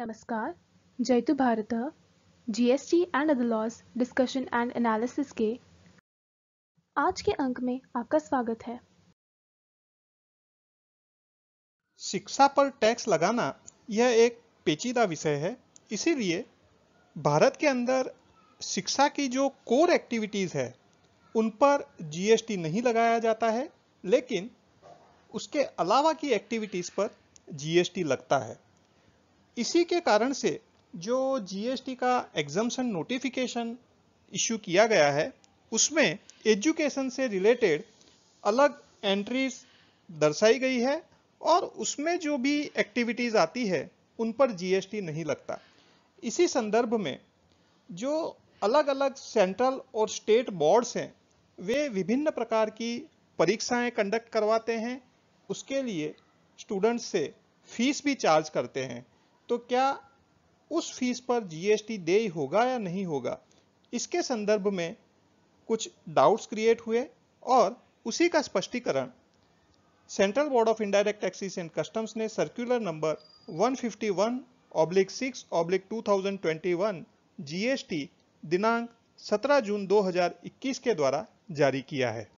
नमस्कार जयतु तो Bharat GST and other laws discussion and analysis के आज के अंक में आपका स्वागत है शिक्षा पर टैक्स लगाना यह एक पेचीदा विषय है इसीलिए भारत के अंदर शिक्षा की जो कोर एक्टिविटीज़ है उन पर जीएसटी नहीं लगाया जाता है लेकिन उसके अलावा की एक्टिविटीज़ पर जीएसटी लगता है इसी के कारण से जो जीएसटी का एग्जाम्सन नोटिफिकेशन इश्यू किया गया है उसमें एजुकेशन से रिलेटेड अलग एंट्रीज दर्शाई गई है और उसमें जो भी एक्टिविटीज़ आती है उन पर जीएसटी नहीं लगता इसी संदर्भ में जो अलग अलग सेंट्रल और स्टेट बोर्ड्स हैं वे विभिन्न प्रकार की परीक्षाएं कंडक्ट करवाते हैं उसके लिए स्टूडेंट्स से फीस भी चार्ज करते हैं तो क्या उस फीस पर जीएसटी देय होगा या नहीं होगा इसके संदर्भ में कुछ डाउट्स क्रिएट हुए और उसी का स्पष्टीकरण central board of indirect taxes and customs ने circular number 151 oblique six oblique two GST दिनांक 17 जून 2021 के द्वारा जारी किया है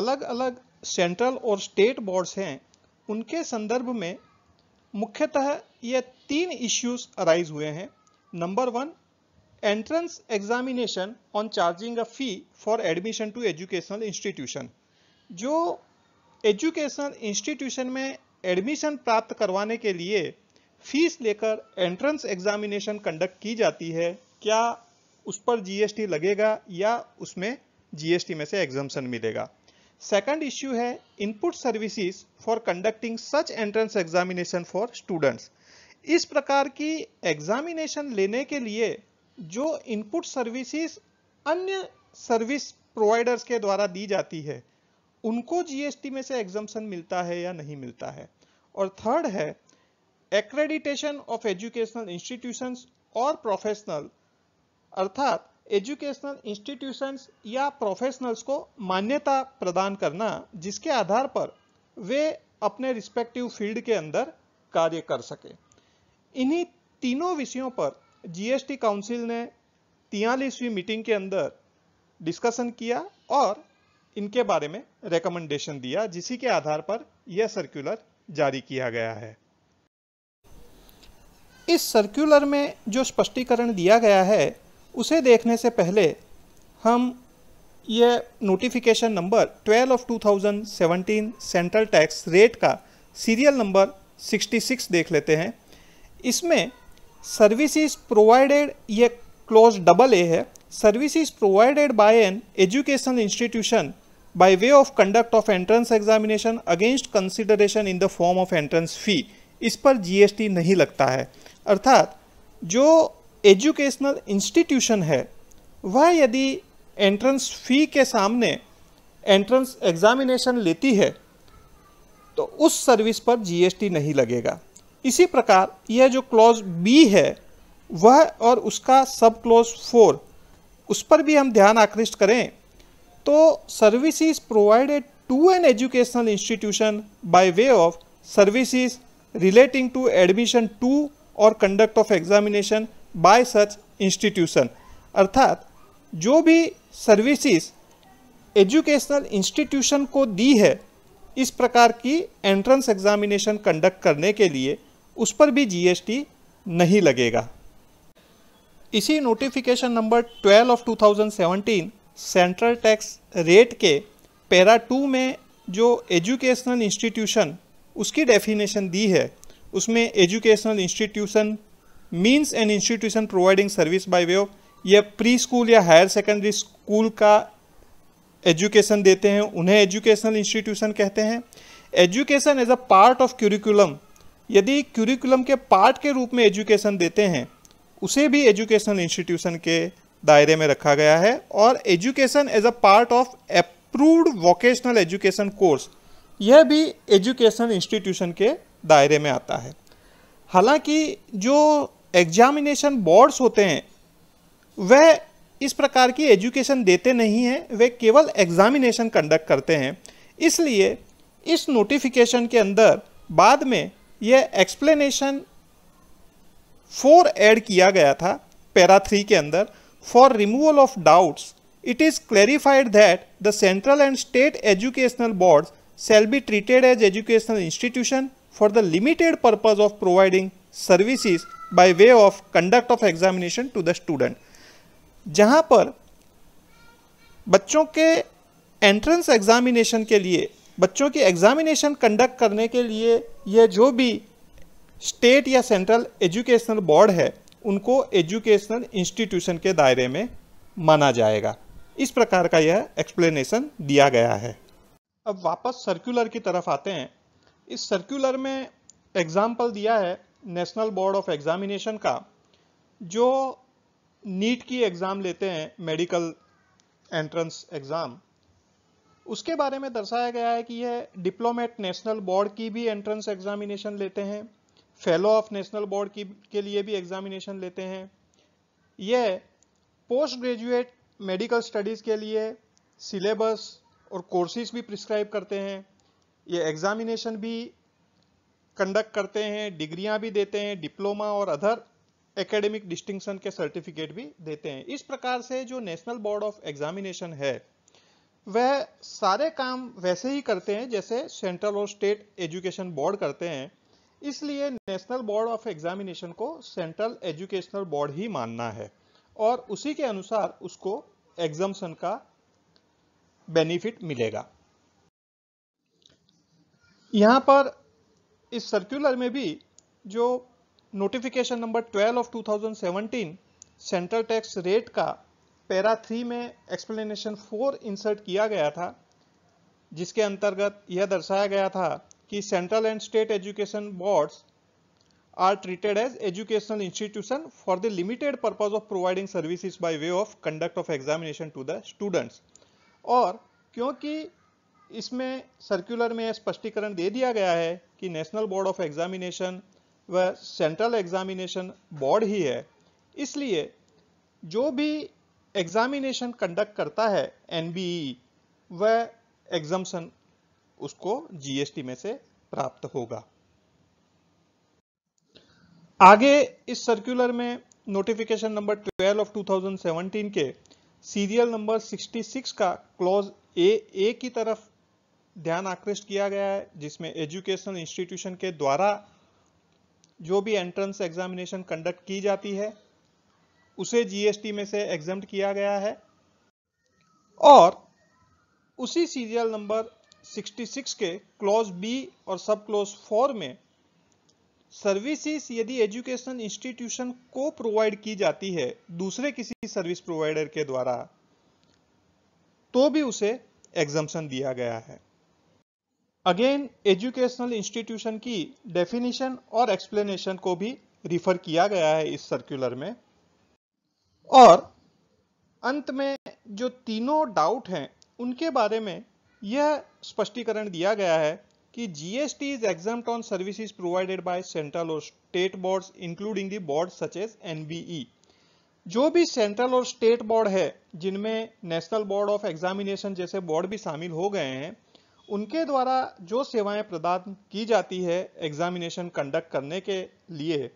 अलग अलग सेंट्रल और स्टेट बोर्ड्स हैं उनके संदर्भ में मुख्यतः ये तीन इश्यूज अराइज हुए हैं number one entrance examination on charging a fee for admission to educational institution जो एजुकेशनल इंस्टीट्यूशन में एडमिशन प्राप्त करवाने के लिए फीस लेकर एंट्रेंस एग्जामिनेशन कंडक्ट की जाती है क्या उस पर जीएसटी लगेगा या उसमें जीएसटी में से एग्जामेशन मिलेगा सेकंड इश्यू है input services for conducting such entrance examination for students इस प्रकार की एग्जामिनेशन लेने के लिए जो इनपुट सर्विसेज अन्य सर्विस प्रोवाइडर्स के द्वारा दी जाती है उनको जीएसटी में से एग्जामेशन मिलता है या नहीं मिलता है और थर्ड है एक्रेडिटेशन ऑफ एजुकेशनल इंस्टीट्यूशंस और प्रोफेशनल अर्थात एजुकेशनल इंस्टीट्यूशंस या प्रोफेशनल्स को मान्यता प्रदान करना जिसके आधार पर वे अपने रिस्पेक्टिव फील्ड के अंदर कार्य कर सके इन्हीं तीनों विषयों पर जीएसटी काउंसिल ने तियालीसवीं मीटिंग के अंदर डिस्कशन किया और इनके बारे में रिकमेंडेशन दिया जिसी के आधार पर यह सर्कुलर जारी किया गया है इस सर्कुलर में जो स्पष्टीकरण दिया गया है उसे देखने से पहले हम ये notification number 12 of 2017 central tax rate का सीरियल नंबर 66 देख लेते हैं इसमें सर्विसेज प्रोवाइडेड ये क्लोज डबल ए है services provided by an education institution by way of conduct of entrance examination against consideration in the form of entrance fee इस पर GST नहीं लगता है अर्थात जो एजुकेशनल इंस्टीट्यूशन है वह यदि एंट्रेंस फी के सामने एंट्रेंस एग्जामिनेशन लेती है तो उस सर्विस पर जीएसटी नहीं लगेगा इसी प्रकार यह जो क्लॉज बी है वह और उसका सब क्लॉज फोर उस पर भी हम ध्यान आकृष्ट करें तो services provided to an educational institution by way of services relating to admission to और conduct of examination by such institution अर्थात जो भी सर्विसेज एजुकेशनल इंस्टीट्यूशन को दी है इस प्रकार की एंट्रेंस एग्जामिनेशन कंडक्ट करने के लिए उस पर भी जीएसटी नहीं लगेगा इसी notification number 12 of 2017 central tax rate के पैरा टू में जो एजुकेशनल इंस्टीट्यूशन उसकी डेफिनेशन दी है उसमें educational institution means an institution providing service by way of या प्री स्कूल या हायर सेकेंडरी स्कूल का एजुकेशन देते हैं उन्हें एजुकेशनल इंस्टीट्यूशन कहते हैं education as a part of curriculum यदि क्यूरिकुलम के पार्ट के रूप में एजुकेशन देते हैं उसे भी एजुकेशनल इंस्टीट्यूशन के दायरे में रखा गया है और education as a part of approved vocational education course यह भी एजुकेशनल इंस्टीट्यूशन के दायरे में आता है हालांकि जो एग्जामिनेशन बोर्ड्स होते हैं वह इस प्रकार की एजुकेशन देते नहीं हैं वे केवल एग्जामिनेशन कंडक्ट करते हैं इसलिए इस नोटिफिकेशन के अंदर बाद में यह एक्सप्लेनेशन फोर ऐड किया गया था पैरा थ्री के अंदर for removal of doubts it is clarified that the central and state educational boards shall be treated as educational institution for the limited purpose of providing services by way of conduct of examination to the student जहां पर बच्चों के entrance examination के लिए बच्चों की examination conduct करने के लिए यह जो भी स्टेट या सेंट्रल एजुकेशनल बोर्ड है उनको एजुकेशनल इंस्टीट्यूशन के दायरे में माना जाएगा इस प्रकार का यह एक्सप्लेनेशन दिया गया है अब वापस सर्कुलर की तरफ आते हैं इस सर्कुलर में एग्जाम्पल दिया है नेशनल बोर्ड ऑफ एग्जामिनेशन का जो नीट की एग्ज़ाम लेते हैं मेडिकल एंट्रेंस एग्ज़ाम उसके बारे में दर्शाया गया है कि यह डिप्लोमेट नेशनल बोर्ड की भी एंट्रेंस एग्जामिनेशन लेते हैं फेलो ऑफ नेशनल बोर्ड की के लिए भी एग्जामिनेशन लेते हैं यह पोस्ट ग्रेजुएट मेडिकल स्टडीज़ के लिए सिलेबस और कोर्सेज भी प्रिस्क्राइब करते हैं ये एग्ज़ामिनेशन भी कंडक्ट करते हैं डिग्रियां भी देते हैं डिप्लोमा और अदर एकेडमिक डिस्टिंक्शन के सर्टिफिकेट भी देते हैं इस प्रकार से जो नेशनल बोर्ड ऑफ एग्जामिनेशन है वह सारे काम वैसे ही करते हैं जैसे सेंट्रल और स्टेट एजुकेशन बोर्ड करते हैं इसलिए नेशनल बोर्ड ऑफ एग्जामिनेशन को सेंट्रल एजुकेशनल बोर्ड ही मानना है और उसी के अनुसार उसको एग्जामेशन का बेनिफिट मिलेगा यहाँ पर इस सर्कुलर में भी जो notification number 12 of 2017 central tax rate का पैरा थ्री में एक्सप्लेनेशन फोर इंसर्ट किया गया था जिसके अंतर्गत यह दर्शाया गया था कि central and state education boards are treated as educational institution for the limited purpose of providing services by way of conduct of examination to the students और क्योंकि इसमें सर्कुलर में स्पष्टीकरण दे दिया गया है कि नेशनल बोर्ड ऑफ एग्जामिनेशन वह सेंट्रल एग्जामिनेशन बोर्ड ही है इसलिए जो भी एग्जामिनेशन कंडक्ट करता है एन वह एग्जामेशन उसको जीएसटी में से प्राप्त होगा आगे इस सर्कुलर में नोटिफिकेशन नंबर 12 ऑफ 2017 के सीरियल नंबर 66 का क्लॉज ए ए की तरफ ध्यान आकृष्ट किया गया है जिसमें एजुकेशन इंस्टीट्यूशन के द्वारा जो भी एंट्रेंस एग्जामिनेशन कंडक्ट की जाती है उसे जीएसटी में से एग्जाम किया गया है और उसी सीरियल नंबर 66 के क्लॉज बी और सब क्लॉज फोर में सर्विसेज यदि एजुकेशन इंस्टीट्यूशन को प्रोवाइड की जाती है दूसरे किसी सर्विस प्रोवाइडर के द्वारा तो भी उसे एग्जाम्शन दिया गया है अगेन एजुकेशनल इंस्टीट्यूशन की डेफिनेशन और एक्सप्लेनेशन को भी रिफर किया गया है इस सर्कुलर में और अंत में जो तीनों डाउट हैं उनके बारे में यह स्पष्टीकरण दिया गया है कि GST is exempt on service provided by central और state board including the board such as an जो भी सेंट्रल और स्टेट बोर्ड है जिनमें नेशनल बोर्ड ऑफ एग्जामिनेशन जैसे बोर्ड भी शामिल हो गए हैं उनके द्वारा जो सेवाएं प्रदान की जाती है एग्जामिनेशन कंडक्ट करने के लिए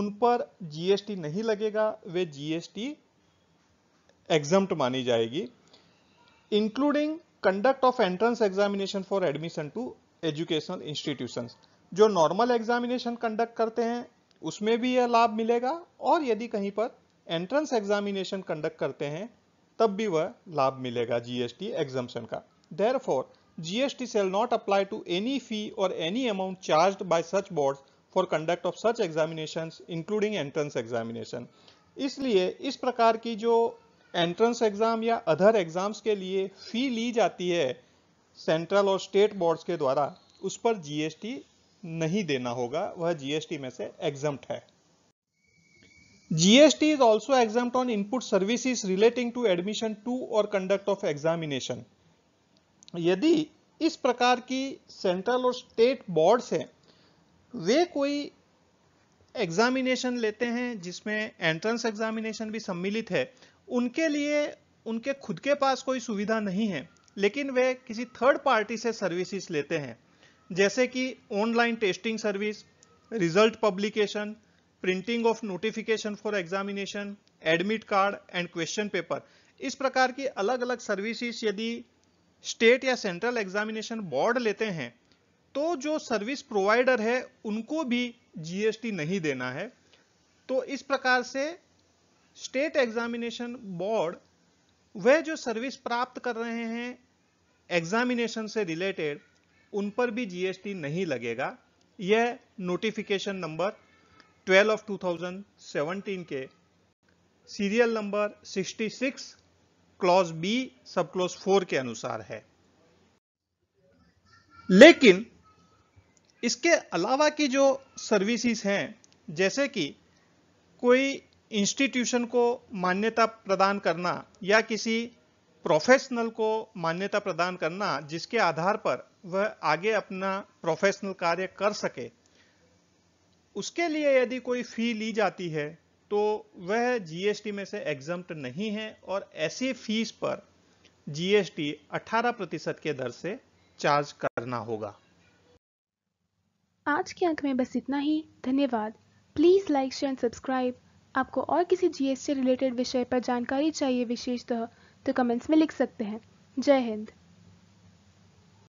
उन पर जीएसटी नहीं लगेगा वे जीएसटी एग्जाम्प्ट मानी जाएगी including conduct of entrance examination for admission to educational institution जो नॉर्मल एग्जामिनेशन कंडक्ट करते हैं उसमें भी यह लाभ मिलेगा और यदि कहीं पर एंट्रेंस एग्जामिनेशन कंडक्ट करते हैं तब भी वह लाभ मिलेगा जीएसटी एग्जामेशन का देर GST shall not apply to any fee or any amount charged by such boards for conduct of such examinations including entrance examination. इसलिए इस प्रकार की जो एंट्रेंस एग्जाम या अदर एग्जाम्स के लिए फी ली जाती है सेंट्रल और स्टेट बोर्ड्स के द्वारा उस पर जीएसटी नहीं देना होगा वह जीएसटी में से एग्जाम्प्ट है GST is also exempt on input services relating to admission to और कंडक्ट ऑफ एग्जामिनेशन यदि इस प्रकार की सेंट्रल और स्टेट बोर्ड्स हैं वे कोई एग्जामिनेशन लेते हैं जिसमें एंट्रेंस एग्जामिनेशन भी सम्मिलित है उनके लिए उनके खुद के पास कोई सुविधा नहीं है लेकिन वे किसी थर्ड पार्टी से सर्विसेज लेते हैं जैसे कि online testing service result publication printing of notification for examination admit card and question paper इस प्रकार की अलग अलग सर्विसेज यदि स्टेट या सेंट्रल एग्जामिनेशन बोर्ड लेते हैं तो जो सर्विस प्रोवाइडर है उनको भी जीएसटी नहीं देना है तो इस प्रकार से स्टेट एग्जामिनेशन बोर्ड वह जो सर्विस प्राप्त कर रहे हैं एग्जामिनेशन से रिलेटेड उन पर भी जीएसटी नहीं लगेगा यह नोटिफिकेशन नंबर 12 ऑफ 2017 के serial number 66 clause B sub clause four के अनुसार है लेकिन इसके अलावा की जो सर्विसेज हैं जैसे कि कोई इंस्टीट्यूशन को मान्यता प्रदान करना या किसी प्रोफेशनल को मान्यता प्रदान करना जिसके आधार पर वह आगे अपना प्रोफेशनल कार्य कर सके उसके लिए यदि कोई फी ली जाती है तो वह जीएसटी में से एग्जाम नहीं है और ऐसी फीस पर जीएसटी 18 प्रतिशत के दर से चार्ज करना होगा आज के अंक में बस इतना ही धन्यवाद please like share and subscribe आपको और किसी जीएसटी रिलेटेड विषय पर जानकारी चाहिए विशेषतः तो कमेंट्स में लिख सकते हैं जय हिंद